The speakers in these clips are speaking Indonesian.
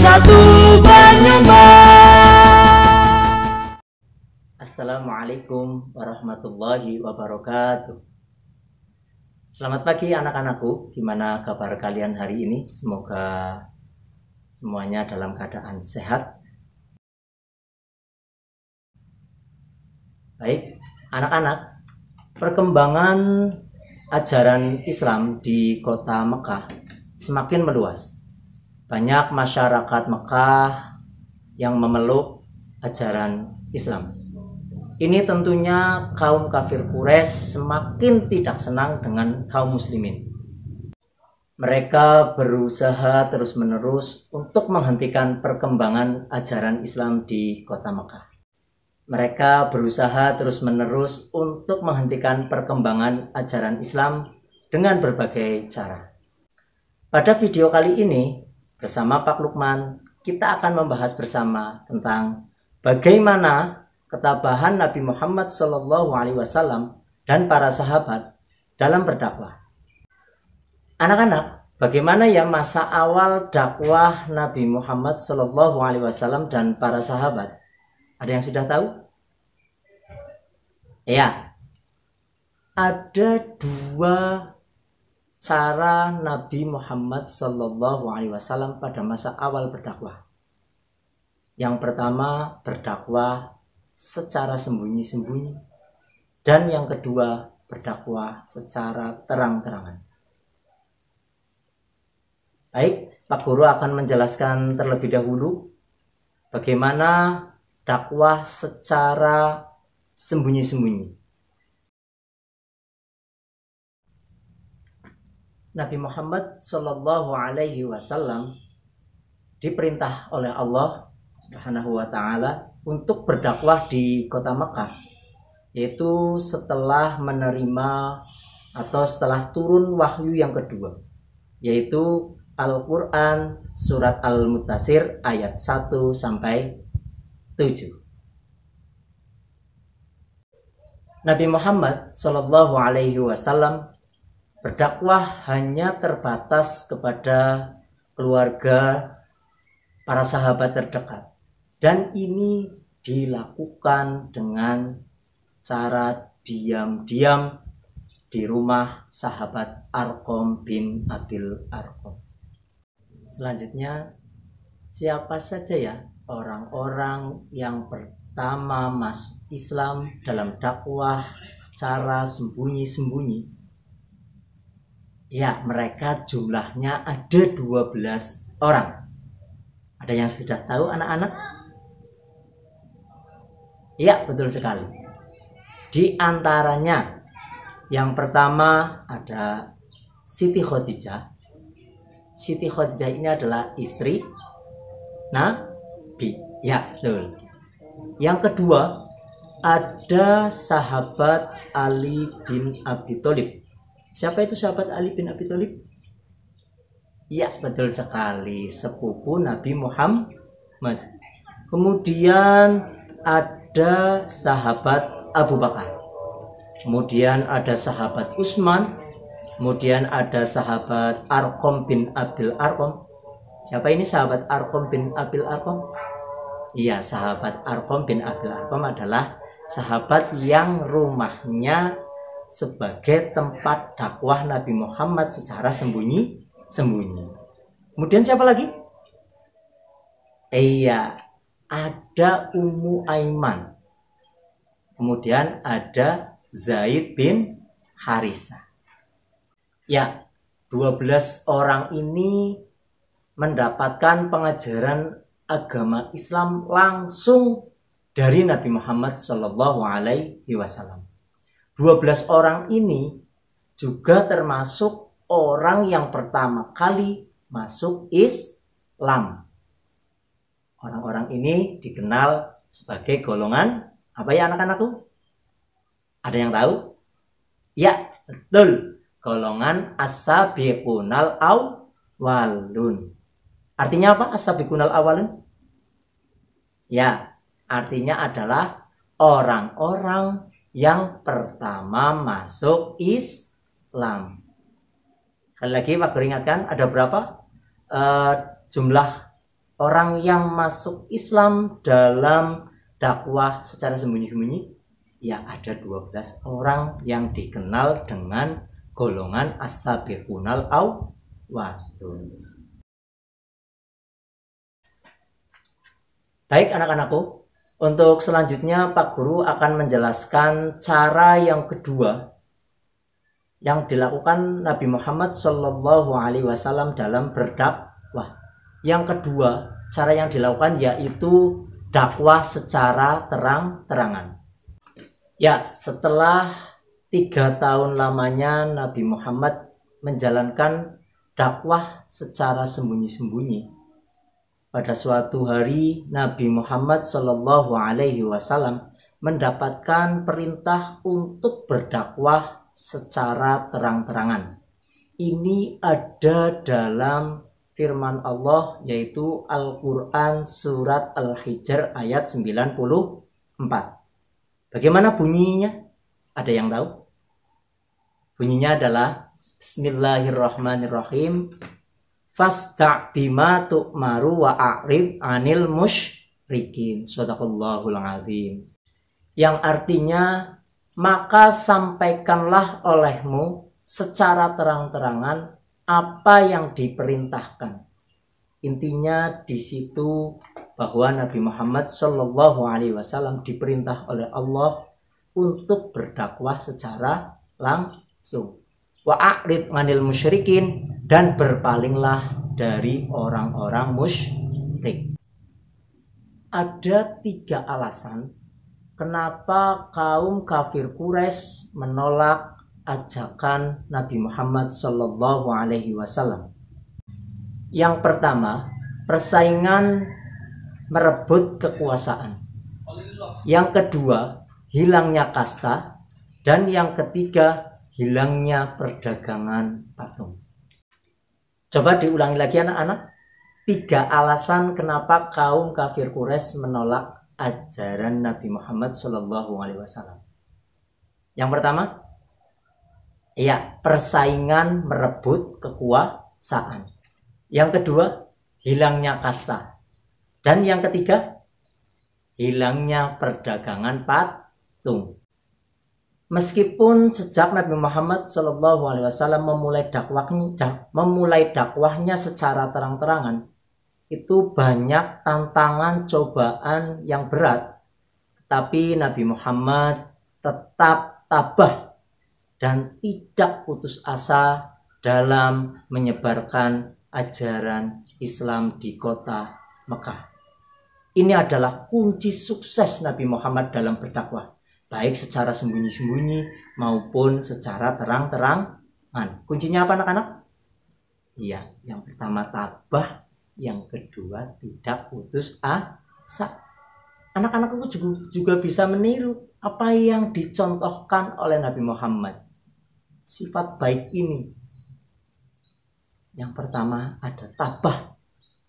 satu penyembah. Assalamualaikum warahmatullahi wabarakatuh Selamat pagi anak-anakku, gimana kabar kalian hari ini? Semoga semuanya dalam keadaan sehat Baik, anak-anak, perkembangan ajaran Islam di kota Mekah semakin meluas banyak masyarakat Mekah yang memeluk ajaran Islam. Ini tentunya kaum kafir Quraisy semakin tidak senang dengan kaum muslimin. Mereka berusaha terus-menerus untuk menghentikan perkembangan ajaran Islam di kota Mekah. Mereka berusaha terus-menerus untuk menghentikan perkembangan ajaran Islam dengan berbagai cara. Pada video kali ini, bersama Pak Lukman kita akan membahas bersama tentang bagaimana ketabahan Nabi Muhammad Shallallahu Alaihi Wasallam dan para sahabat dalam berdakwah. Anak-anak, bagaimana ya masa awal dakwah Nabi Muhammad Shallallahu Alaihi Wasallam dan para sahabat? Ada yang sudah tahu? Ya, ada dua cara Nabi Muhammad Shallallahu Alaihi Wasallam pada masa awal berdakwah. Yang pertama berdakwah secara sembunyi-sembunyi dan yang kedua berdakwah secara terang-terangan. Baik, Pak Guru akan menjelaskan terlebih dahulu bagaimana dakwah secara sembunyi-sembunyi. Nabi Muhammad Shallallahu Alaihi Wasallam diperintah oleh Allah Subhanahu Wa Taala untuk berdakwah di kota Mekah, yaitu setelah menerima atau setelah turun wahyu yang kedua, yaitu Al-Quran Surat Al-Mutasir ayat 1 sampai 7. Nabi Muhammad Shallallahu Alaihi Wasallam berdakwah hanya terbatas kepada keluarga para sahabat terdekat dan ini dilakukan dengan cara diam-diam di rumah sahabat Arkom bin Abil Arkom. Selanjutnya, siapa saja ya orang-orang yang pertama masuk Islam dalam dakwah secara sembunyi-sembunyi Ya, mereka jumlahnya ada 12 orang. Ada yang sudah tahu anak-anak? Ya, betul sekali. Di antaranya yang pertama ada Siti Khadijah. Siti Khadijah ini adalah istri Nabi. Ya, betul. Yang kedua ada sahabat Ali bin Abi Thalib. Siapa itu sahabat Ali bin Abi Thalib? Ya, betul sekali, sepupu Nabi Muhammad. Kemudian ada sahabat Abu Bakar. Kemudian ada sahabat Utsman, kemudian ada sahabat Arkom bin Abdul Arkom. Siapa ini sahabat Arkom bin Abdul Arkom? Iya, sahabat Arkom bin Abdul Arkom adalah sahabat yang rumahnya sebagai tempat dakwah Nabi Muhammad secara sembunyi-sembunyi. Kemudian siapa lagi? Iya, ada Ummu Aiman. Kemudian ada Zaid bin Harisa. Ya, 12 orang ini mendapatkan pengajaran agama Islam langsung dari Nabi Muhammad Shallallahu Alaihi Wasallam. 12 orang ini juga termasuk orang yang pertama kali masuk Islam. Orang-orang ini dikenal sebagai golongan apa ya anak-anakku? Ada yang tahu? Ya, betul. Golongan asabiqunal awalun. Artinya apa asabiqunal awalun? Ya, artinya adalah orang-orang yang pertama masuk Islam. Sekali lagi Pak Guru ingatkan ada berapa uh, jumlah orang yang masuk Islam dalam dakwah secara sembunyi-sembunyi? Ya ada 12 orang yang dikenal dengan golongan as-sabiqunal awwalun. Baik anak-anakku, untuk selanjutnya Pak Guru akan menjelaskan cara yang kedua yang dilakukan Nabi Muhammad Shallallahu Alaihi Wasallam dalam berdakwah. Yang kedua cara yang dilakukan yaitu dakwah secara terang-terangan. Ya, setelah tiga tahun lamanya Nabi Muhammad menjalankan dakwah secara sembunyi-sembunyi pada suatu hari Nabi Muhammad Shallallahu Alaihi Wasallam mendapatkan perintah untuk berdakwah secara terang-terangan. Ini ada dalam firman Allah yaitu Al-Quran Surat Al-Hijr ayat 94. Bagaimana bunyinya? Ada yang tahu? Bunyinya adalah Bismillahirrahmanirrahim fasta bima tu'maru wa a'rid anil musyrikin sadaqallahul azim yang artinya maka sampaikanlah olehmu secara terang-terangan apa yang diperintahkan intinya di situ bahwa Nabi Muhammad Shallallahu Alaihi Wasallam diperintah oleh Allah untuk berdakwah secara langsung wa a'rid manil musyrikin dan berpalinglah dari orang-orang musyrik. Ada tiga alasan kenapa kaum kafir Quraisy menolak ajakan Nabi Muhammad Shallallahu Alaihi Wasallam. Yang pertama, persaingan merebut kekuasaan. Yang kedua, hilangnya kasta. Dan yang ketiga, hilangnya perdagangan patung. Coba diulangi lagi anak-anak. Tiga alasan kenapa kaum kafir Quraisy menolak ajaran Nabi Muhammad Shallallahu Alaihi Wasallam. Yang pertama, ya persaingan merebut kekuasaan. Yang kedua, hilangnya kasta. Dan yang ketiga, hilangnya perdagangan patung. Meskipun sejak Nabi Muhammad Shallallahu Alaihi Wasallam memulai dakwahnya, dak, memulai dakwahnya secara terang-terangan, itu banyak tantangan cobaan yang berat. tetapi Nabi Muhammad tetap tabah dan tidak putus asa dalam menyebarkan ajaran Islam di kota Mekah. Ini adalah kunci sukses Nabi Muhammad dalam berdakwah baik secara sembunyi-sembunyi maupun secara terang-terangan. Kuncinya apa anak-anak? Iya, yang pertama tabah, yang kedua tidak putus asa. Anak-anak itu juga, juga bisa meniru apa yang dicontohkan oleh Nabi Muhammad. Sifat baik ini. Yang pertama ada tabah.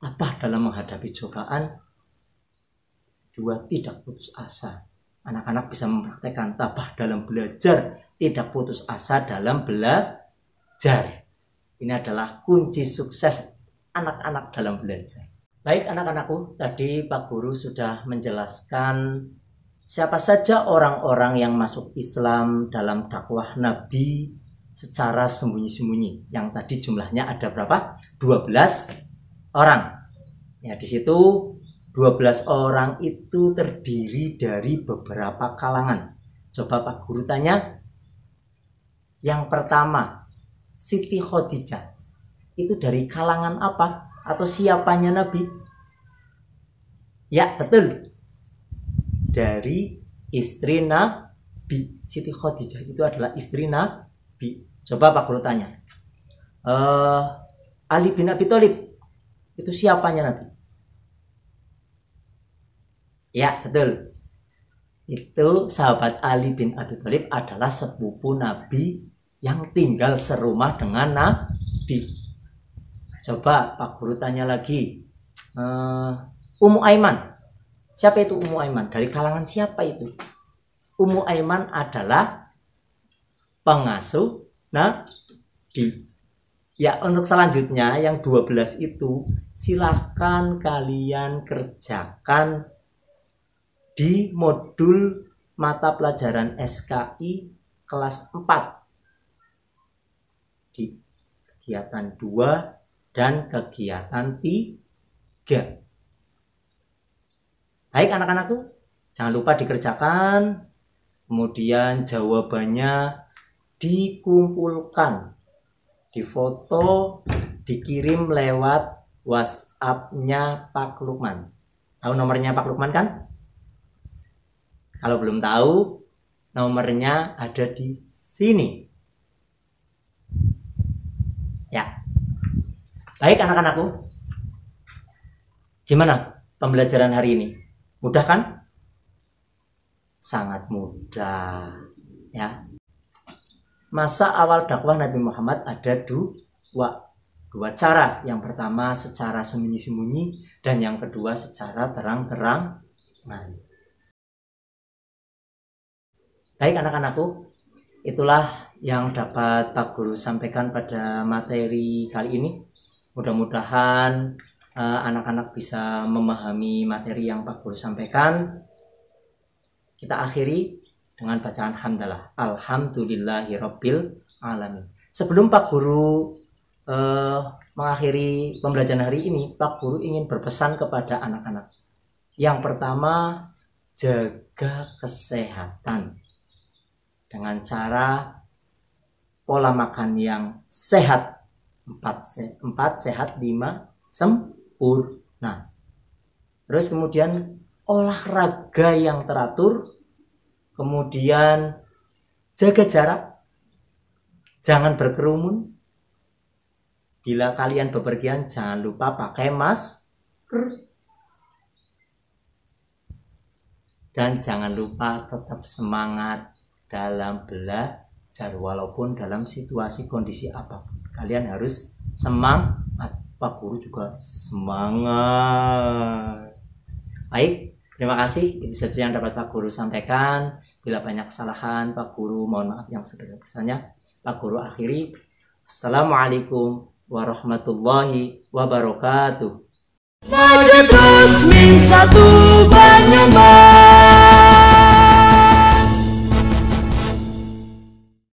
Tabah dalam menghadapi cobaan. Dua, tidak putus asa anak-anak bisa mempraktekkan tabah dalam belajar, tidak putus asa dalam belajar. Ini adalah kunci sukses anak-anak dalam belajar. Baik anak-anakku, tadi Pak Guru sudah menjelaskan siapa saja orang-orang yang masuk Islam dalam dakwah Nabi secara sembunyi-sembunyi. Yang tadi jumlahnya ada berapa? 12 orang. Ya, di situ 12 orang itu terdiri dari beberapa kalangan. Coba Pak Guru tanya. Yang pertama, Siti Khadijah. Itu dari kalangan apa? Atau siapanya Nabi? Ya, betul. Dari istri Nabi. Siti Khadijah itu adalah istri Nabi. Coba Pak Guru tanya. Uh, Ali bin Abi Thalib itu siapanya Nabi? Ya, betul. Itu sahabat Ali bin Abi Thalib adalah sepupu Nabi yang tinggal serumah dengan Nabi. Coba Pak Guru tanya lagi. Uh, eh, Umu Aiman. Siapa itu Umu Aiman? Dari kalangan siapa itu? Umu Aiman adalah pengasuh Nabi. Ya, untuk selanjutnya yang 12 itu silahkan kalian kerjakan di modul mata pelajaran SKI kelas 4 di kegiatan 2 dan kegiatan 3. Baik anak-anakku, jangan lupa dikerjakan. Kemudian jawabannya dikumpulkan, difoto, dikirim lewat WhatsApp-nya Pak Lukman. Tahu nomornya Pak Lukman kan? Kalau belum tahu, nomornya ada di sini. Ya. Baik anak-anakku. Gimana pembelajaran hari ini? Mudah kan? Sangat mudah. Ya. Masa awal dakwah Nabi Muhammad ada dua dua cara. Yang pertama secara sembunyi-sembunyi dan yang kedua secara terang terang Nah, Baik anak-anakku, itulah yang dapat Pak Guru sampaikan pada materi kali ini. Mudah-mudahan anak eh, anak-anak bisa memahami materi yang Pak Guru sampaikan. Kita akhiri dengan bacaan hamdalah. Alhamdulillahirabbil alamin. Sebelum Pak Guru uh, mengakhiri pembelajaran hari ini, Pak Guru ingin berpesan kepada anak-anak. Yang pertama, jaga kesehatan dengan cara pola makan yang sehat. Empat, se empat sehat, lima sempurna. Terus kemudian olahraga yang teratur, kemudian jaga jarak, jangan berkerumun. Bila kalian bepergian, jangan lupa pakai masker. Dan jangan lupa tetap semangat dalam belajar walaupun dalam situasi kondisi apapun kalian harus semangat Pak Guru juga semangat baik terima kasih itu saja yang dapat Pak Guru sampaikan bila banyak kesalahan Pak Guru mohon maaf yang sebesar-besarnya Pak Guru akhiri Assalamualaikum warahmatullahi wabarakatuh Maju terus min satu banyak